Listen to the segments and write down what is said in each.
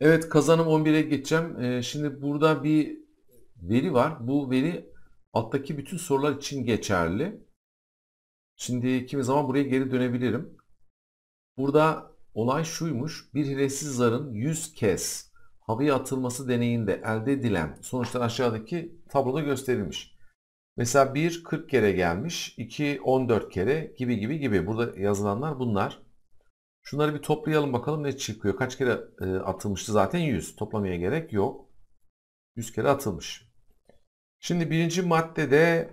Evet kazanım 11'e geçeceğim. Ee, şimdi burada bir veri var. Bu veri alttaki bütün sorular için geçerli. Şimdi kimi zaman buraya geri dönebilirim. Burada olay şuymuş. Bir hilesiz zarın 100 kez havaya atılması deneyinde elde edilen sonuçlar aşağıdaki tabloda gösterilmiş. Mesela 1 40 kere gelmiş, 2 14 kere gibi gibi gibi. Burada yazılanlar bunlar. Şunları bir toplayalım bakalım ne çıkıyor. Kaç kere e, atılmıştı zaten 100. Toplamaya gerek yok. 100 kere atılmış. Şimdi birinci maddede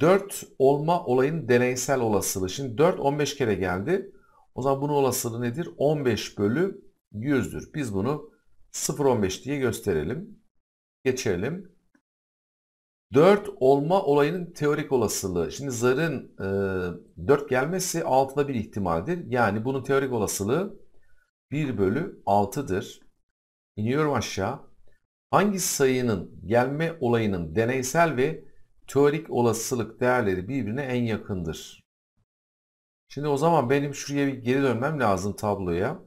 4 olma olayın deneysel olasılığı. Şimdi 4 15 kere geldi. O zaman bunun olasılığı nedir? 15 bölü 100'dür. Biz bunu 0.15 diye gösterelim. Geçelim. 4 olma olayının teorik olasılığı. Şimdi zarın e, 4 gelmesi 6'da bir ihtimaldir. Yani bunun teorik olasılığı 1 bölü 6'dır. İniyorum aşağı. Hangi sayının gelme olayının deneysel ve teorik olasılık değerleri birbirine en yakındır? Şimdi o zaman benim şuraya bir geri dönmem lazım tabloya.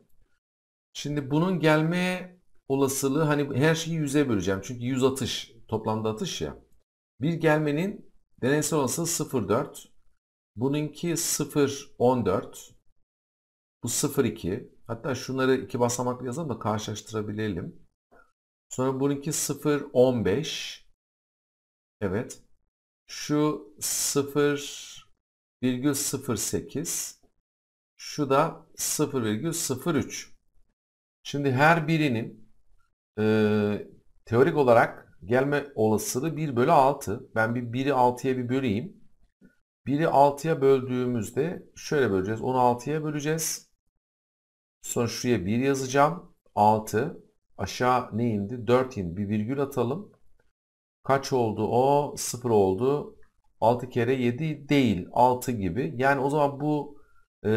Şimdi bunun gelme olasılığı hani her şeyi 100'e böleceğim. Çünkü 100 atış toplamda atış ya. Bir gelmenin deneysel olasılığı 0.4. Bununki 0.14. Bu 0.2. Hatta şunları iki basamaklı yazalım da karşılaştırabilelim. Sonra bununki 0.15. Evet. Şu 0.08. Şu da 0.03. Şimdi her birinin e, teorik olarak gelme olasılığı 1 bölü 6. Ben bir 1'i 6'ya bir böleyim. 1'i 6'ya böldüğümüzde şöyle böleceğiz. Onu 6'ya böleceğiz. Sonra şuraya 1 yazacağım. 6. Aşağı ne indi? 4 indi. Bir virgül atalım. Kaç oldu o? 0 oldu. 6 kere 7 değil. 6 gibi. Yani o zaman bu e,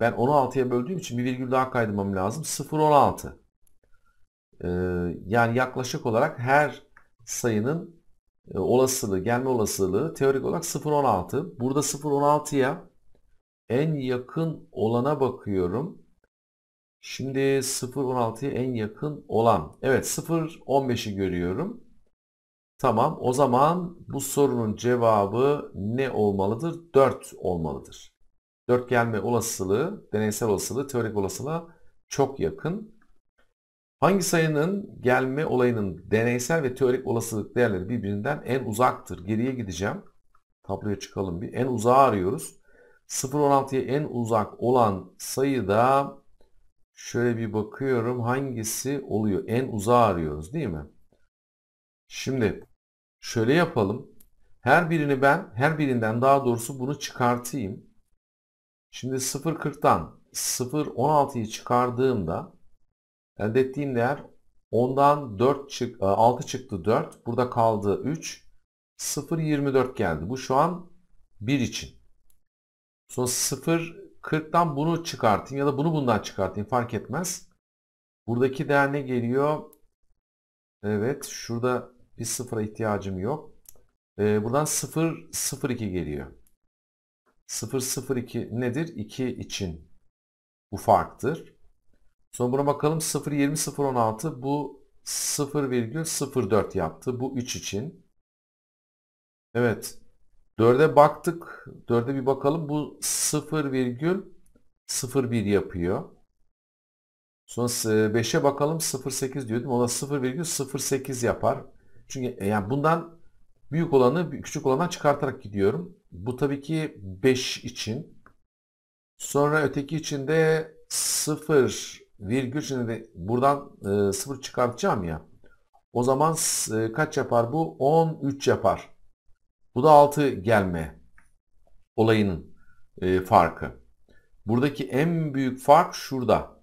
ben 16'ya böldüğüm için bir virgül daha kaydırmam lazım. 0 16. Ee, yani yaklaşık olarak her sayının e, olasılığı, gelme olasılığı teorik olarak 0.16. Burada 0.16'ya en yakın olana bakıyorum. Şimdi 0.16'ya en yakın olan. Evet 0.15'i görüyorum. Tamam o zaman bu sorunun cevabı ne olmalıdır? 4 olmalıdır. 4 gelme olasılığı, deneysel olasılığı, teorik olasılığa çok yakın. Hangi sayının gelme olayının deneysel ve teorik olasılık değerleri birbirinden en uzaktır? Geriye gideceğim. Tabloya çıkalım bir. En uzağı arıyoruz. 0.16'ya en uzak olan sayı da şöyle bir bakıyorum hangisi oluyor? En uzağı arıyoruz değil mi? Şimdi şöyle yapalım. Her birini ben, her birinden daha doğrusu bunu çıkartayım. Şimdi 0.40'dan 0.16'yı çıkardığımda Elde ettiğim değer 10'dan 4 çık, 6 e, çıktı 4. Burada kaldı 3. 0.24 geldi. Bu şu an 1 için. Sonra 0.40'dan bunu çıkartayım ya da bunu bundan çıkartayım fark etmez. Buradaki değer ne geliyor? Evet şurada bir sıfıra ihtiyacım yok. Ee, buradan 0.02 geliyor. 0.02 nedir? 2 için bu farktır. Sonra buna bakalım 0.20.016 bu 0,04 yaptı. Bu 3 için. Evet. 4'e baktık. 4'e bir bakalım. Bu 0,01 yapıyor. Sonra 5'e bakalım 0,8 diyordum. O da 0,08 yapar. Çünkü e, yani bundan büyük olanı küçük olandan çıkartarak gidiyorum. Bu tabii ki 5 için. Sonra öteki için de 0 virgül şimdi buradan e, 0 çıkartacağım ya. O zaman e, kaç yapar bu? 13 yapar. Bu da 6 gelme olayının e, farkı. Buradaki en büyük fark şurada.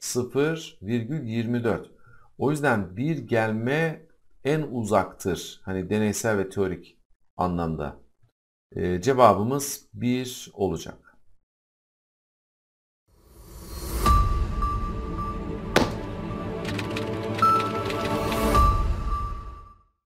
0,24. O yüzden bir gelme en uzaktır. Hani deneysel ve teorik anlamda. E, cevabımız 1 olacak.